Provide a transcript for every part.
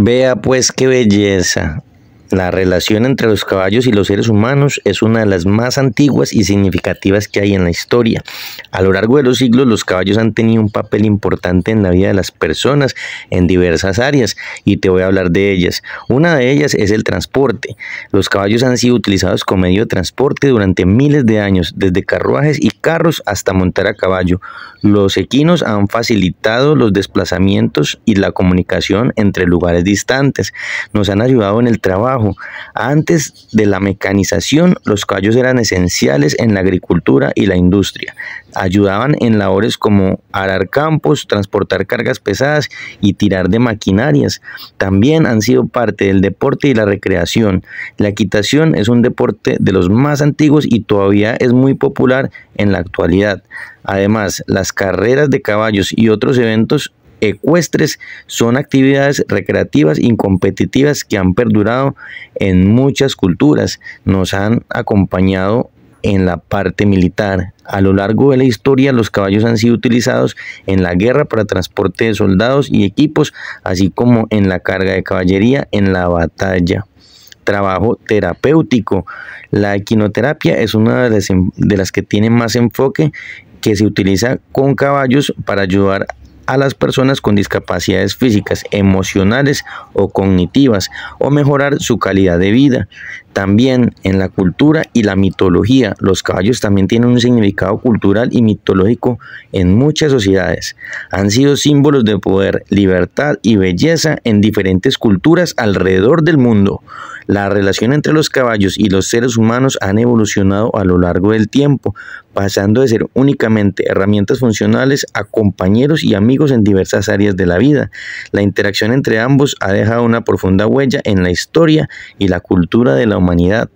Vea pues qué belleza. La relación entre los caballos y los seres humanos es una de las más antiguas y significativas que hay en la historia. A lo largo de los siglos los caballos han tenido un papel importante en la vida de las personas en diversas áreas y te voy a hablar de ellas. Una de ellas es el transporte. Los caballos han sido utilizados como medio de transporte durante miles de años, desde carruajes y carros hasta montar a caballo. Los equinos han facilitado los desplazamientos y la comunicación entre lugares distantes. Nos han ayudado en el trabajo antes de la mecanización, los caballos eran esenciales en la agricultura y la industria. Ayudaban en labores como arar campos, transportar cargas pesadas y tirar de maquinarias. También han sido parte del deporte y la recreación. La equitación es un deporte de los más antiguos y todavía es muy popular en la actualidad. Además, las carreras de caballos y otros eventos ecuestres son actividades recreativas y competitivas que han perdurado en muchas culturas, nos han acompañado en la parte militar. A lo largo de la historia los caballos han sido utilizados en la guerra para transporte de soldados y equipos, así como en la carga de caballería en la batalla trabajo terapéutico. La equinoterapia es una de las, que tiene más enfoque que se utiliza con caballos para ayudar a las personas con discapacidades físicas, emocionales o cognitivas o mejorar su calidad de vida también en la cultura y la mitología. Los caballos también tienen un significado cultural y mitológico en muchas sociedades. Han sido símbolos de poder, libertad y belleza en diferentes culturas alrededor del mundo. La relación entre los caballos y los seres humanos han evolucionado a lo largo del tiempo, pasando de ser únicamente herramientas funcionales a compañeros y amigos en diversas áreas de la vida. La interacción entre ambos ha dejado una profunda huella en la historia y la cultura de la humanidad humanidad.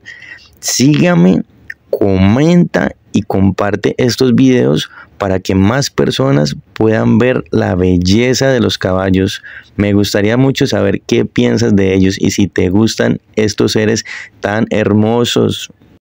Sígame, comenta y comparte estos videos para que más personas puedan ver la belleza de los caballos. Me gustaría mucho saber qué piensas de ellos y si te gustan estos seres tan hermosos.